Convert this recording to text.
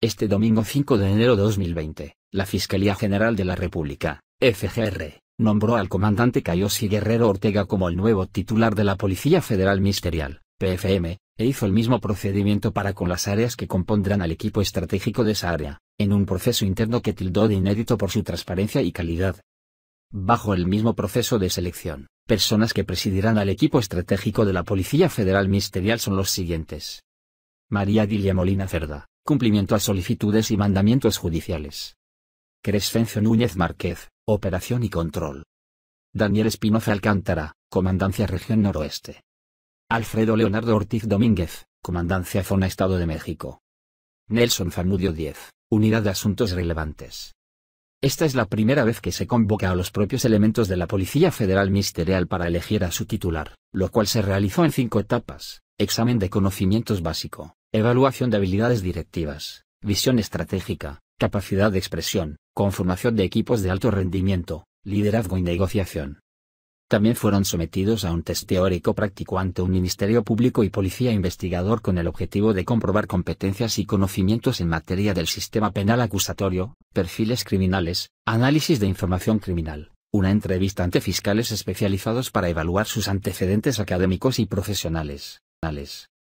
Este domingo 5 de enero 2020, la Fiscalía General de la República, FGR, nombró al comandante Cayosi Guerrero Ortega como el nuevo titular de la Policía Federal Ministerial, PFM, e hizo el mismo procedimiento para con las áreas que compondrán al equipo estratégico de esa área, en un proceso interno que tildó de inédito por su transparencia y calidad. Bajo el mismo proceso de selección, personas que presidirán al equipo estratégico de la Policía Federal Ministerial son los siguientes. María Dilia Molina Cerda, Cumplimiento a solicitudes y mandamientos judiciales. Crescencio Núñez Márquez, Operación y Control. Daniel Espinoza Alcántara, Comandancia Región Noroeste. Alfredo Leonardo Ortiz Domínguez, Comandancia Zona Estado de México. Nelson Zamudio 10, Unidad de Asuntos Relevantes. Esta es la primera vez que se convoca a los propios elementos de la Policía Federal Ministerial para elegir a su titular, lo cual se realizó en cinco etapas, examen de conocimientos básico, Evaluación de habilidades directivas, visión estratégica, capacidad de expresión, conformación de equipos de alto rendimiento, liderazgo y negociación. También fueron sometidos a un test teórico práctico ante un Ministerio Público y Policía Investigador con el objetivo de comprobar competencias y conocimientos en materia del sistema penal acusatorio, perfiles criminales, análisis de información criminal, una entrevista ante fiscales especializados para evaluar sus antecedentes académicos y profesionales,